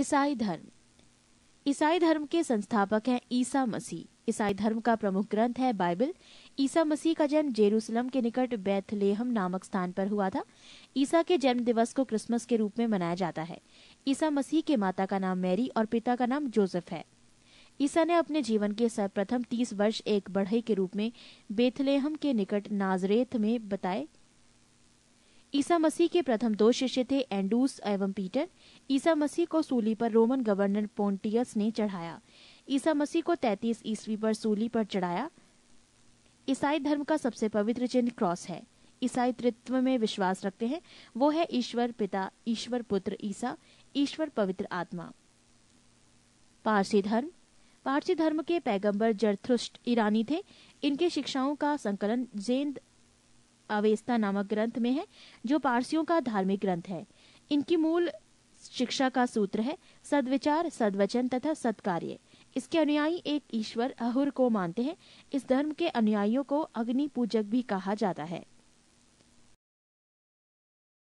ईसाई धर्म ईसाई धर्म के संस्थापक हैं ईसा मसीह ईसाई धर्म का प्रमुख ग्रंथ है बाइबल ईसा मसीह का जन्म जेरूसलम के निकट बैथलेहम नामक स्थान पर हुआ था ईसा के जन्म दिवस को क्रिसमस के रूप में मनाया जाता है ईसा मसीह के माता का नाम मैरी और पिता का नाम जोसेफ है ईसा ने अपने जीवन के सर्वप्रथम तीस वर्ष एक बढ़ई के रूप में बेथलेहम के निकट नाजरेथ में बताए ईसा मसीह के प्रथम दो शिष्य थे एंडूस एवं पीटर ईसा मसीह को सूली पर रोमन गवर्नर पोन्टियस ने चढ़ाया ईसा मसीह को 33 ईस्वी पर सूली पर चढ़ाया ईसाई धर्म का सबसे पवित्र चिन्ह क्रॉस है ईसाई तृत्व में विश्वास रखते हैं वो है ईश्वर पिता ईश्वर पुत्र ईसा ईश्वर पवित्र आत्मा पारसी धर्म पारसी धर्म के पैगंबर जरथुस्ट ईरानी थे इनके शिक्षाओं का संकलन जेंद अवेस्ता नामक ग्रंथ में है जो पारसियों का धार्मिक ग्रंथ है इनकी मूल शिक्षा का सूत्र है सदविचार सदवचन तथा सत्कार्य इसके अनुयायी एक ईश्वर अहुर को मानते हैं इस धर्म के अनुयायियों को अग्नि पूजक भी कहा जाता है